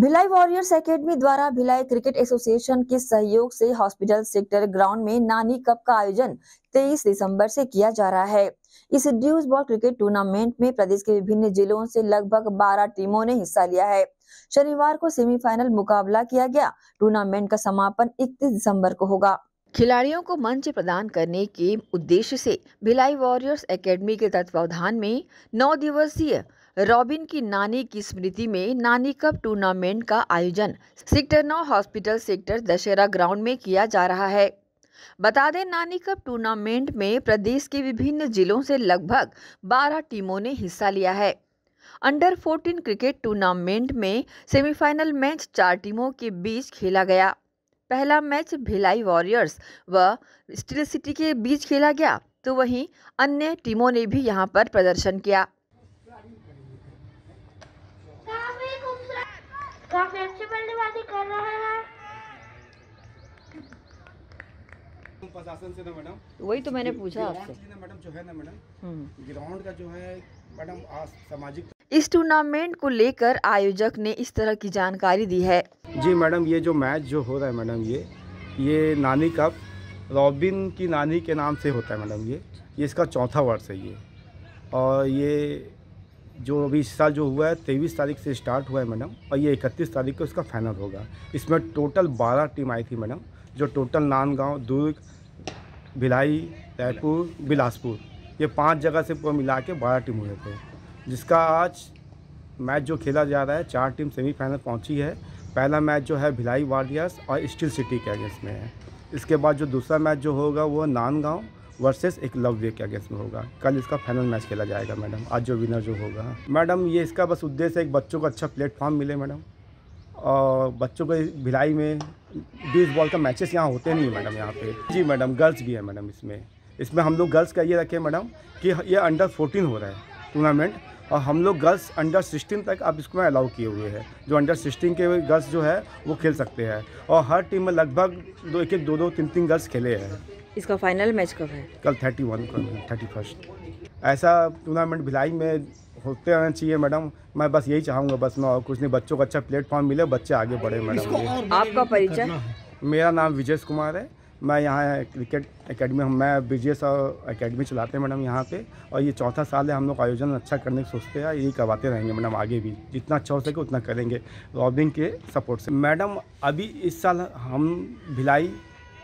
Bhilai warriors academy द्वारा Bhilai cricket association के सहयोग से हॉस्पिटल सेक्टर ग्राउंड में नानी कप का आयोजन 23 दिसंबर से किया जा रहा है इस ड्यूज बॉल क्रिकेट टूर्नामेंट में प्रदेश के विभिन्न जिलों से लगभग 12 टीमों ने हिस्सा लिया है शनिवार को सेमीफाइनल मुकाबला किया गया टूर्नामेंट का समापन इकतीस दिसम्बर को होगा खिलाड़ियों को मंच प्रदान करने के उद्देश्य से भिलाई वॉरियर्स एकेडमी के तत्वावधान में नौ दिवसीय रॉबिन की नानी की स्मृति में नानी कप टूर्नामेंट का आयोजन सेक्टर नौ हॉस्पिटल सेक्टर दशहरा ग्राउंड में किया जा रहा है बता दें नानी कप टूर्नामेंट में प्रदेश के विभिन्न जिलों से लगभग 12 टीमों ने हिस्सा लिया है अंडर 14 क्रिकेट टूर्नामेंट में सेमीफाइनल मैच चार टीमों के बीच खेला गया पहला मैच भिलाई वॉरियर्स व स्टील सिटी के बीच खेला गया तो वहीं अन्य टीमों ने भी यहां पर प्रदर्शन किया काफी अच्छी बल्लेबाजी कर रहे हैं प्रशासन से ना मैडम वही तो मैंने पूछा आपसे मैडम जो है ना मैडम हम्म। ग्राउंड का जो है मैडम सामाजिक इस टूर्नामेंट को लेकर आयोजक ने इस तरह की जानकारी दी है जी मैडम ये जो मैच जो हो रहा है मैडम ये ये नानी कप रॉबिन की नानी के नाम से होता है मैडम ये ये इसका चौथा वर्ष है ये और ये जो अभी इस साल जो हुआ है तेईस तारीख से स्टार्ट हुआ है मैडम और ये इकतीस तारीख को इसका फाइनल होगा इसमें टोटल बारह टीम आई थी मैडम जो टोटल नानगाँव दुर्ग भिलाई रायपुर बिलासपुर ये पांच जगह से पूरा मिला के बारह टीम हुए थे जिसका आज मैच जो खेला जा रहा है चार टीम सेमीफाइनल पहुंची है पहला मैच जो है भिलाई वारियर्स और स्टील सिटी के अगेंस्ट में है इसके बाद जो दूसरा मैच जो होगा वो नानगाँव वर्सेस एक लव्य के अगेंस्ट में होगा कल इसका फाइनल मैच खेला जाएगा मैडम आज जो विनर जो होगा मैडम ये इसका बस उद्देश्य एक बच्चों को अच्छा प्लेटफॉर्म मिले मैडम और बच्चों को भिलाई में बीस बॉल का मैचेस यहाँ होते नहीं है मैडम यहाँ पे जी मैडम गर्ल्स भी है मैडम इसमें इसमें हम लोग गर्ल्स का ये रखें मैडम कि ये अंडर फोर्टीन हो रहा है टूर्नामेंट और हम लोग गर्ल्स अंडर सिक्सटीन तक आप इसको में अलाउ किए हुए हैं जो अंडर सिक्सटीन के गर्ल्स जो है वो खेल सकते हैं और हर टीम में लगभग दो एक एक दो दो तीन तीन गर्ल्स खेले हैं इसका फाइनल मैच कब है कल थर्टी वन थर्टी फर्स्ट ऐसा टूर्नामेंट भिलाई में होते रहना चाहिए मैडम मैं बस यही चाहूँगा बस मैं और कुछ नहीं बच्चों को अच्छा प्लेटफॉर्म मिले बच्चे आगे बढ़े मैडम आपका परिचय मेरा नाम विजय कुमार है मैं यहाँ क्रिकेट एकेडमी हम मैं बीजीएस और एकेडमी चलाते हैं मैडम यहाँ पे और ये चौथा साल है हम लोग आयोजन अच्छा करने की सोचते हैं यही करवाते रहेंगे मैडम आगे भी जितना अच्छा हो सके उतना करेंगे रॉबिंग के सपोर्ट से मैडम अभी इस साल हम भिलाई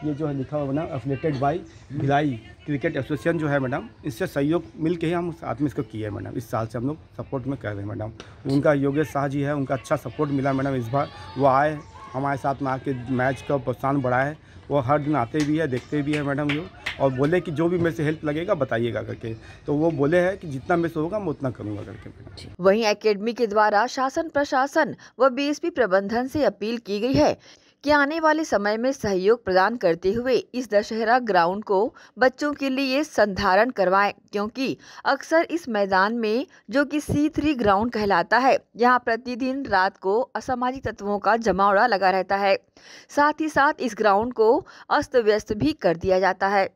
ये जो है लिखा हुआ madam affiliated by Bhilai cricket association जो है मैडम इससे सहयोग मिल के ही हम साथ में इसको किए हैं मैडम इस साल से हम लोग सपोर्ट में कर रहे हैं मैडम उनका योगेश शाह जी है उनका अच्छा सपोर्ट मिला मैडम इस बार वो आए हमारे साथ में आके मैच का प्रोत्साहन बढ़ाए वो हर दिन आते भी है देखते भी है मैडम ये और बोले कि जो भी मेरे से हेल्प लगेगा बताइएगा करके तो वो बोले है कि जितना मेरे से होगा मैं उतना करूंगा करके वहीं एकेडमी के द्वारा शासन प्रशासन व बीएसपी प्रबंधन से अपील की गई है कि आने वाले समय में सहयोग प्रदान करते हुए इस दशहरा ग्राउंड को बच्चों के लिए संधारण करवाएं क्योंकि अक्सर इस मैदान में जो कि सी थ्री ग्राउंड कहलाता है यहाँ प्रतिदिन रात को असामाजिक तत्वों का जमावड़ा लगा रहता है साथ ही साथ इस ग्राउंड को अस्त व्यस्त भी कर दिया जाता है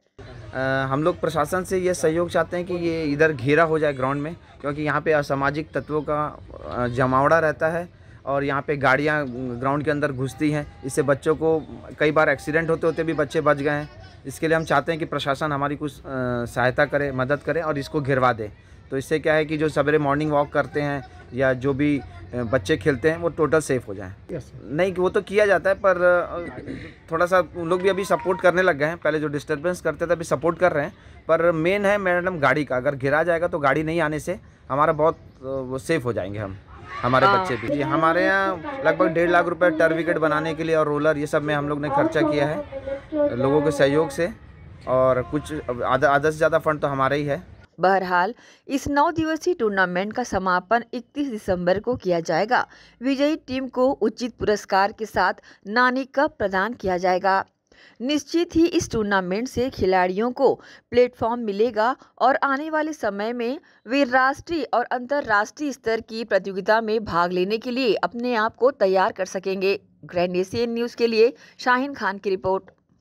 आ, हम लोग प्रशासन से ये सहयोग चाहते हैं कि ये इधर घेरा हो जाए ग्राउंड में क्योंकि यहाँ पे असामाजिक तत्वों का जमावड़ा रहता है और यहाँ पे गाड़ियाँ ग्राउंड के अंदर घुसती हैं इससे बच्चों को कई बार एक्सीडेंट होते होते भी बच्चे बच गए हैं इसके लिए हम चाहते हैं कि प्रशासन हमारी कुछ सहायता करे मदद करे और इसको घिरवा दे तो इससे क्या है कि जो सवेरे मॉर्निंग वॉक करते हैं या जो भी बच्चे खेलते हैं वो टोटल सेफ़ हो जाए yes, नहीं वो तो किया जाता है पर थोड़ा सा उन लोग भी अभी सपोर्ट करने लग गए हैं पहले जो डिस्टर्बेंस करते थे अभी सपोर्ट कर रहे हैं पर मेन है मैडम गाड़ी का अगर घिरा जाएगा तो गाड़ी नहीं आने से हमारा बहुत वो सेफ़ हो जाएंगे हम हमारे हाँ। बच्चे भी हमारे यहाँ लगभग डेढ़ लाख रुपए टर विकेट बनाने के लिए और रोलर ये सब में हम लोग ने खर्चा किया है लोगों के सहयोग से और कुछ आधा आधा से ज़्यादा फंड तो हमारा ही है बहरहाल इस नौ दिवसीय टूर्नामेंट का समापन 31 दिसंबर को किया जाएगा विजयी टीम को उचित पुरस्कार के साथ नानी कप प्रदान किया जाएगा निश्चित ही इस टूर्नामेंट से खिलाड़ियों को प्लेटफॉर्म मिलेगा और आने वाले समय में वे राष्ट्रीय और अंतर्राष्ट्रीय स्तर की प्रतियोगिता में भाग लेने के लिए अपने आप को तैयार कर सकेंगे ग्रैंड एशियन न्यूज़ के लिए शाहिन खान की रिपोर्ट